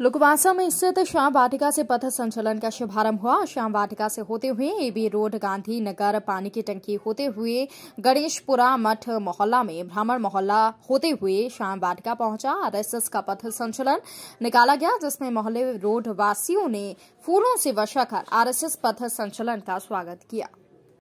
लुकवासा में स्थित श्याम वाटिका से पथ संचलन का शुभारंभ हुआ श्याम वाटिका से होते हुए एबी रोड गांधी नगर पानी की टंकी होते हुए गणेशपुरा मठ मोहल्ला में ब्राह्मण मोहल्ला होते हुए श्याम वाटिका पहुंचा आरएसएस का पथ संचलन निकाला गया जिसमें मोहल्ले रोड वासियों ने फूलों से वर्षा कर आरएसएस पथ संचलन का स्वागत किया